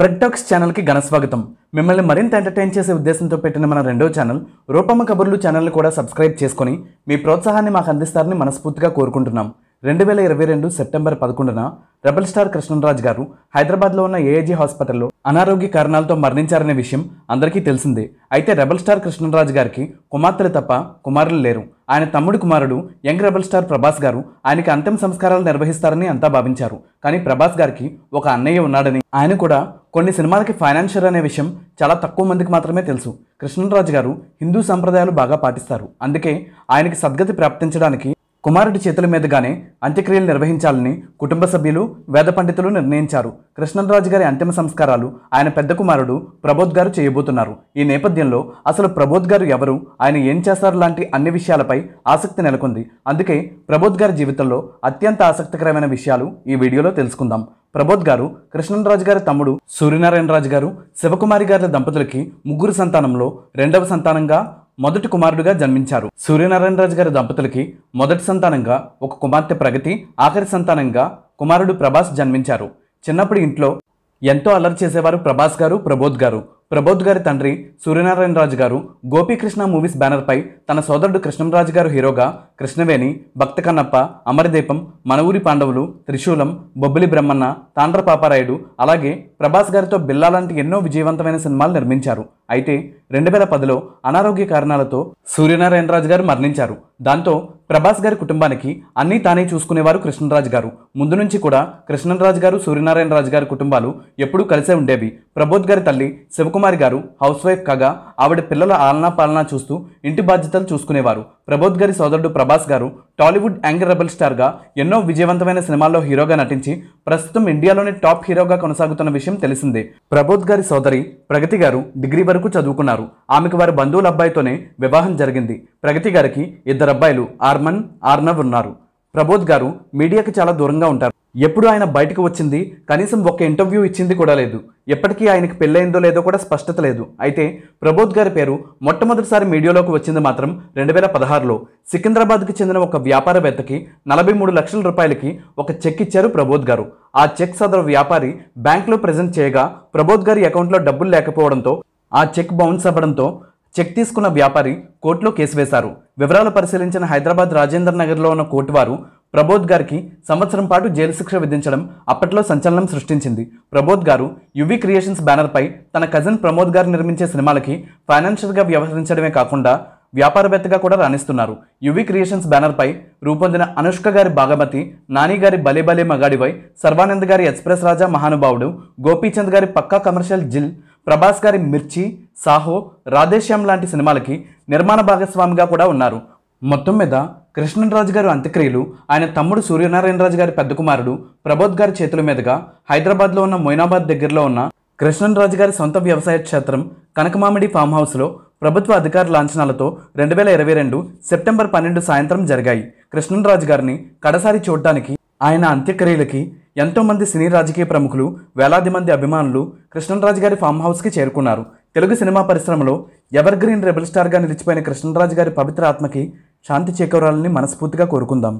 ప్రెడ్టాక్స్ ఛానల్కి ఘనస్వాగతం మిమ్మల్ని మరింత ఎంటర్టైన్ చేసే ఉద్దేశంతో పెట్టిన మన రెండో ఛానల్ రూపమ్మ కబుర్లు ఛానల్ని కూడా సబ్స్క్రైబ్ చేసుకొని మీ ప్రోత్సాహాన్ని మాకు అందిస్తారని మనస్ఫూర్తిగా కోరుకుంటున్నాం రెండు వేల ఇరవై రెండు సెప్టెంబర్ పదకొండున రెబల్ స్టార్ కృష్ణరాజ్ గారు హైదరాబాద్లో ఉన్న ఏఏజీ హాస్పిటల్లో అనారోగ్య కారణాలతో మరణించారనే విషయం అందరికీ తెలిసిందే అయితే రెబల్ స్టార్ కృష్ణరాజు గారికి కుమార్తెలు తప్ప కుమారులు లేరు ఆయన తమ్ముడి కుమారుడు యంగ్ రెబల్ స్టార్ ప్రభాస్ గారు ఆయనకి అంతిమ సంస్కారాలు నిర్వహిస్తారని అంతా భావించారు కానీ ప్రభాస్ గారికి ఒక అన్నయ్య ఉన్నాడని ఆయన కూడా కొన్ని సినిమాలకి ఫైనాన్షియర్ అనే విషయం చాలా తక్కువ మందికి మాత్రమే తెలుసు కృష్ణరాజు గారు హిందూ సంప్రదాయాలు బాగా పాటిస్తారు అందుకే ఆయనకి సద్గతి ప్రాప్తించడానికి కుమారుడి చేతుల మీదుగానే అంత్యక్రియలు నిర్వహించాలని కుటుంబ సభ్యులు వేద పండితులు నిర్ణయించారు కృష్ణరాజు గారి అంతిమ సంస్కారాలు ఆయన పెద్ద కుమారుడు ప్రబోద్ గారు చేయబోతున్నారు ఈ నేపథ్యంలో అసలు ప్రబోద్ గారు ఎవరు ఆయన ఏం చేస్తారు లాంటి అన్ని విషయాలపై ఆసక్తి నెలకొంది అందుకే ప్రబోద్ గారి జీవితంలో అత్యంత ఆసక్తికరమైన విషయాలు ఈ వీడియోలో తెలుసుకుందాం ప్రబోద్ గారు కృష్ణరాజు గారి తమ్ముడు సూర్యనారాయణరాజు గారు శివకుమారి గారి దంపతులకి ముగ్గురు సంతానంలో రెండవ సంతానంగా మొదటి కుమారుడిగా జన్మించారు సూర్యనారాయణ రాజు గారి దంపతులకి మొదటి సంతానంగా ఒక కుమార్తె ప్రగతి ఆఖరి సంతానంగా కుమారుడు ప్రభాస్ జన్మించారు చిన్నప్పుడు ఇంట్లో ఎంతో అల్లరి చేసేవారు ప్రభాస్ గారు ప్రబోధ్ గారు ప్రబోధ్ గారి తండ్రి సూర్యనారాయణ రాజు గారు గోపీకృష్ణ మూవీస్ బ్యానర్పై తన సోదరుడు కృష్ణంరాజు గారు హీరోగా కృష్ణవేణి భక్త కన్నప్ప అమరదీపం మనవూరి పాండవులు త్రిశూలం బొబ్బిలి బ్రహ్మన్న తాండ్ర పాపారాయుడు అలాగే ప్రభాస్ గారితో బిల్లా లాంటి ఎన్నో విజయవంతమైన సినిమాలు నిర్మించారు అయితే రెండు వేల పదిలో అనారోగ్య కారణాలతో సూర్యనారాయణరాజు గారు మరణించారు దాంతో ప్రభాస్ గారి కుటుంబానికి అన్నీ తానే చూసుకునేవారు కృష్ణరాజు గారు ముందు నుంచి కూడా కృష్ణరాజు గారు సూర్యనారాయణరాజు గారి కుటుంబాలు ఎప్పుడూ కలిసే ఉండేవి ప్రబోధ్ గారి తల్లి శివకుమారి గారు హౌస్ వైఫ్ కాగా ఆవిడ పిల్లల ఆలనా పాలనా చూస్తూ ఇంటి బాధ్యతలు చూసుకునేవారు ప్రబోధ్ గారి సోదరుడు ప్రభాస్ గారు టాలీవుడ్ యాంగర్ రెబల్ స్టార్గా ఎన్నో విజయవంతమైన సినిమాల్లో హీరోగా నటించి ప్రస్తుతం ఇండియాలోనే టాప్ హీరోగా కొనసాగుతున్న విషయం తెలిసిందే ప్రబోధ్ గారి సోదరి ప్రగతి గారు డిగ్రీ వరకు చదువుకున్నారు ఆమెకు వారి బంధువుల అబ్బాయితోనే వివాహం జరిగింది ప్రగతి గారికి ఇద్దరు అబ్బాయిలు ఆర్మన్ ఆర్నవ్ ఉన్నారు ప్రబోధ్ గారు మీడియాకి చాలా దూరంగా ఉంటారు ఎప్పుడు ఆయన బయటకు వచ్చింది కనీసం ఒక ఇంటర్వ్యూ ఇచ్చింది కూడా లేదు ఎప్పటికీ ఆయనకి పెళ్ళయిందో లేదో కూడా స్పష్టత లేదు అయితే ప్రబోధ్ గారి పేరు మొట్టమొదటిసారి మీడియాలోకి వచ్చింది మాత్రం రెండు వేల పదహారులో సికింద్రాబాద్కి చెందిన ఒక వ్యాపారవేత్తకి నలభై మూడు లక్షల రూపాయలకి ఒక చెక్ ఇచ్చారు ప్రబోధ్ గారు ఆ చెక్ సదరు వ్యాపారి బ్యాంకులో ప్రజెంట్ చేయగా ప్రబోధ్ గారి అకౌంట్లో డబ్బులు లేకపోవడంతో ఆ చెక్ బౌన్స్ అవ్వడంతో చెక్ తీసుకున్న వ్యాపారి కోర్టులో కేసు వేశారు వివరాలు పరిశీలించిన హైదరాబాద్ రాజేంద్ర నగర్లో ఉన్న కోర్టు వారు ప్రబోధ్ గారికి సంవత్సరం పాటు జైలు శిక్ష విధించడం అప్పట్లో సంచలనం సృష్టించింది ప్రబోధ్ గారు యువి క్రియేషన్స్ బ్యానర్పై తన కజిన్ ప్రమోద్ గారు నిర్మించే సినిమాలకి ఫైనాన్షియల్గా వ్యవహరించడమే కాకుండా వ్యాపారవేత్తగా కూడా రాణిస్తున్నారు యువి క్రియేషన్స్ బ్యానర్పై రూపొందిన అనుష్క గారి భాగమతి నాని గారి బలే బలే మగాడివై సర్వానంద్ గారి ఎక్స్ప్రెస్ రాజా మహానుభావుడు గోపీచంద్ గారి పక్కా కమర్షియల్ జిల్ ప్రభాస్ గారి మిర్చి సాహో రాధేశ్యామ్ లాంటి సినిమాలకి నిర్మాణ భాగస్వామిగా కూడా ఉన్నారు మొత్తం మీద కృష్ణరాజు గారు అంత్యక్రియలు ఆయన తమ్ముడు సూర్యనారాయణరాజు గారి పెద్ద కుమారుడు ప్రబోద్ గారి చేతుల మీదుగా హైదరాబాద్లో ఉన్న మొయినాబాద్ దగ్గరలో ఉన్న కృష్ణరాజు గారి సొంత వ్యవసాయ క్షేత్రం కనకమామిడి ఫామ్ హౌస్లో ప్రభుత్వ అధికార లాంఛనాలతో రెండు వేల ఇరవై రెండు సెప్టెంబర్ పన్నెండు సాయంత్రం జరిగాయి కృష్ణరాజు గారిని కడసారి చూడటానికి ఆయన అంత్యక్రియలకి ఎంతోమంది సినీ రాజకీయ ప్రముఖులు వేలాది మంది అభిమానులు కృష్ణరాజు గారి ఫామ్ హౌస్కి చేరుకున్నారు తెలుగు సినిమా పరిశ్రమలో ఎవర్ గ్రీన్ రెబల్ స్టార్గా నిలిచిపోయిన కృష్ణరాజు గారి పవిత్ర ఆత్మకి శాంతి చేకూరాలని మనస్ఫూర్తిగా కోరుకుందాం